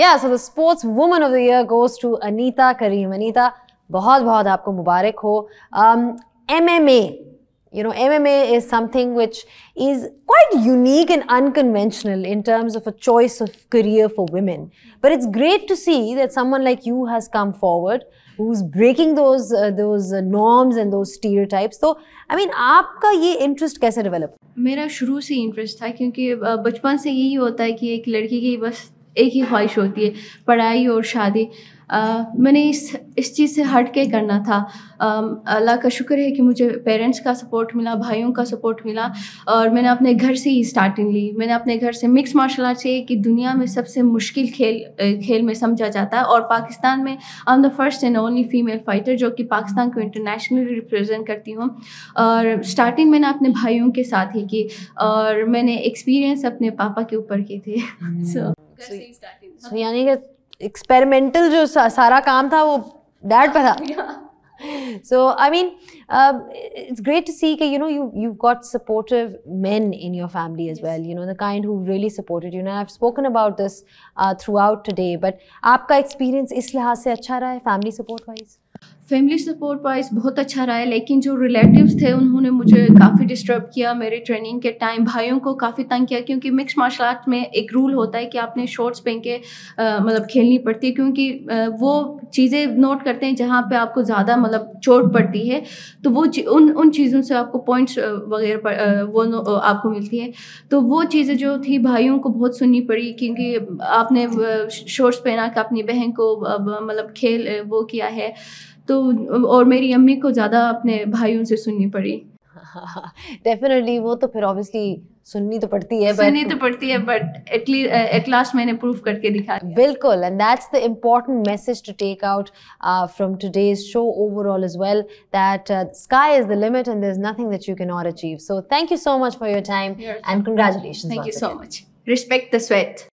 yeah so the sports woman of the year goes to anita kareem anita बहुत बहुत आपको मुबारक हो um mma you know mma is something which is quite unique and unconventional in terms of a choice of career for women but it's great to see that someone like you has come forward who's breaking those uh, those uh, norms and those stereotypes so i mean aapka ye interest kaise develop मेरा शुरू से interest था क्योंकि बचपन से यही होता है कि एक लड़की की बस एक ही ख्वाहिश होती है पढ़ाई और शादी आ, मैंने इस इस चीज़ से हट के करना था अल्लाह का शुक्र है कि मुझे पेरेंट्स का सपोर्ट मिला भाइयों का सपोर्ट मिला और मैंने अपने घर से ही स्टार्टिंग ली मैंने अपने घर से मिक्स मार्शल आर्ट से कि दुनिया में सबसे मुश्किल खेल खेल में समझा जाता है और पाकिस्तान में I am the first and only female fighter जो कि पाकिस्तान को इंटरनेशनली रिप्रजेंट करती हूँ और स्टार्टिंग मैंने अपने भाइयों के साथ ही की और मैंने एक्सपीरियंस अपने पापा के ऊपर की थी सो so, यानी कि एक्सपेरिमेंटल जो सारा काम था वो डैड पर था so I mean it's great to see कि you know you you got supportive man in your family is well you know the kind who really supported you know I have spoken about this throughout today but आपका experience इस लिहाज से अच्छा रहा है family support wise family support wise बहुत अच्छा रहा है लेकिन जो रिलेटिव्स थे उन्होंने मुझे काफ़ी डिस्टर्ब किया मेरे ट्रेनिंग के टाइम भाइयों को काफ़ी तंग किया क्योंकि मिक्स मार्शल आर्ट में एक रूल होता है कि आपने शॉर्ट्स पहन के मतलब खेलनी पड़ती है क्योंकि आ, वो चीज़ें नोट करते हैं जहाँ पे आपको ज़्यादा मतलब चोट पड़ती है तो वो उन उन चीज़ों से आपको पॉइंट्स वगैरह वो आपको मिलती है तो वो चीज़ें जो थी भाइयों को बहुत सुननी पड़ी क्योंकि आपने शॉर्ट्स पहना के अपनी बहन को मतलब खेल वो किया है तो और मेरी अम्मी को ज़्यादा अपने भाइयों से सुननी पड़ी डेफिनेटली वो तो फिर ऑब्वियसली सुननी तो पड़ती है सुननी तो पड़ती है बट एट लास्ट मैंने प्रूव करके दिखा बिल्कुल and that's the important message to take out from today's show overall is well that sky is the limit and there is nothing that you can not achieve so thank you so much for your time and congratulation thank you so much respect the sweat